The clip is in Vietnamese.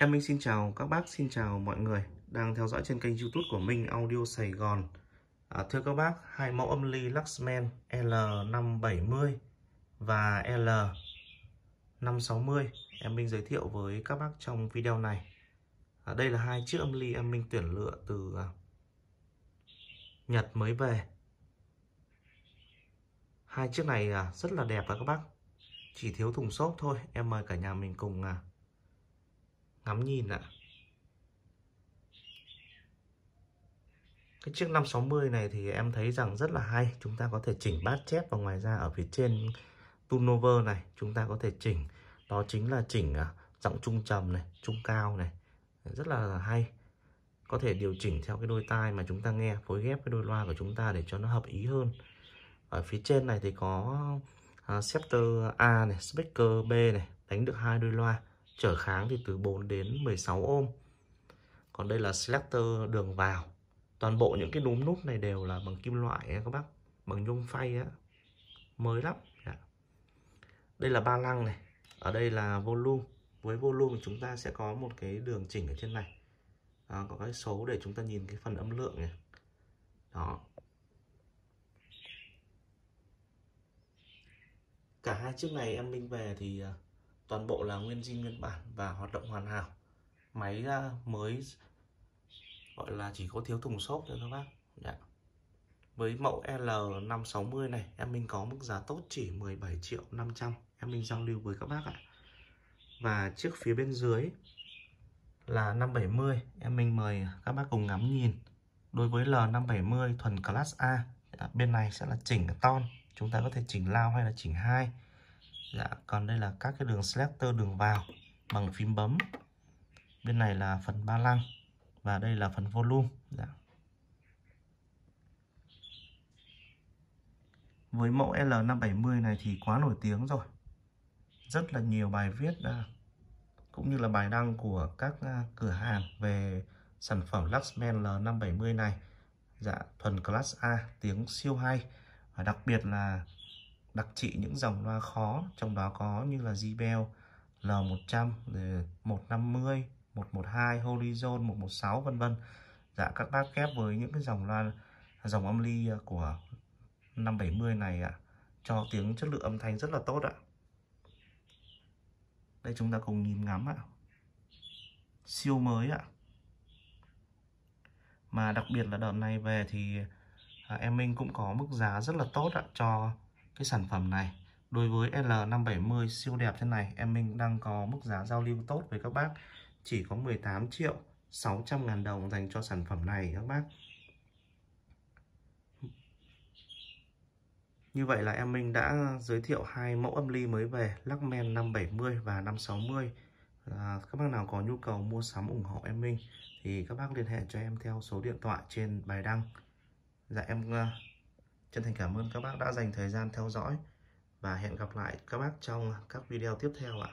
Em Minh xin chào các bác, xin chào mọi người đang theo dõi trên kênh youtube của Minh Audio Sài Gòn à, Thưa các bác, hai mẫu âm ly Luxman L570 và L560 Em Minh giới thiệu với các bác trong video này à, Đây là hai chiếc âm ly em Minh tuyển lựa từ à, Nhật mới về Hai chiếc này à, rất là đẹp à các bác Chỉ thiếu thùng xốp thôi Em mời cả nhà mình cùng ngắm nhìn ạ cái chiếc 560 này thì em thấy rằng rất là hay chúng ta có thể chỉnh bát chép và ngoài ra ở phía trên tunover này chúng ta có thể chỉnh đó chính là chỉnh à, giọng trung trầm này trung cao này rất là hay có thể điều chỉnh theo cái đôi tai mà chúng ta nghe phối ghép cái đôi loa của chúng ta để cho nó hợp ý hơn ở phía trên này thì có uh, scepter A này speaker B này đánh được hai đôi loa trở kháng thì từ 4 đến 16 ôm còn đây là selector đường vào toàn bộ những cái núm nút này đều là bằng kim loại ấy, các bác bằng nhôm phay á mới lắm dạ. đây là ba lăng này ở đây là volume với volume chúng ta sẽ có một cái đường chỉnh ở trên này đó, có cái số để chúng ta nhìn cái phần âm lượng này đó cả hai chiếc này em minh về thì à, toàn bộ là nguyên zin nguyên bản và hoạt động hoàn hảo máy à, mới gọi là chỉ có thiếu thùng xốp thôi các bác Đã. Dạ. với mẫu L560 này em mình có mức giá tốt chỉ 17 triệu 500 em mình giao lưu với các bác ạ và chiếc phía bên dưới là 570 em mình mời các bác cùng ngắm nhìn đối với L570 thuần class A dạ, bên này sẽ là chỉnh ton chúng ta có thể chỉnh lao hay là chỉnh hai Dạ, còn đây là các cái đường selector đường vào bằng phím bấm. Bên này là phần ba lăng và đây là phần volume. Dạ. Với mẫu L570 này thì quá nổi tiếng rồi. Rất là nhiều bài viết à, cũng như là bài đăng của các à, cửa hàng về sản phẩm Luxman L570 này. Dạ, thuần class A, tiếng siêu hay và đặc biệt là đặc trị những dòng loa khó trong đó có như là jbl L100 150 112 Horizon 116 vân vân dạ các bác ghép với những cái dòng loa dòng âm ly của 570 này ạ à, cho tiếng chất lượng âm thanh rất là tốt ạ à. đây chúng ta cùng nhìn ngắm ạ à. siêu mới ạ mà đặc biệt là đợt này về thì à, em Minh cũng có mức giá rất là tốt ạ cho cái sản phẩm này đối với L570 siêu đẹp thế này em mình đang có mức giá giao lưu tốt với các bác chỉ có 18 triệu 600 ngàn đồng dành cho sản phẩm này các bác Như vậy là em mình đã giới thiệu hai mẫu âm ly mới về lắc men 570 và 560 à, Các bác nào có nhu cầu mua sắm ủng hộ em Minh thì các bác liên hệ cho em theo số điện thoại trên bài đăng Dạ em à, Chân thành cảm ơn các bác đã dành thời gian theo dõi và hẹn gặp lại các bác trong các video tiếp theo ạ.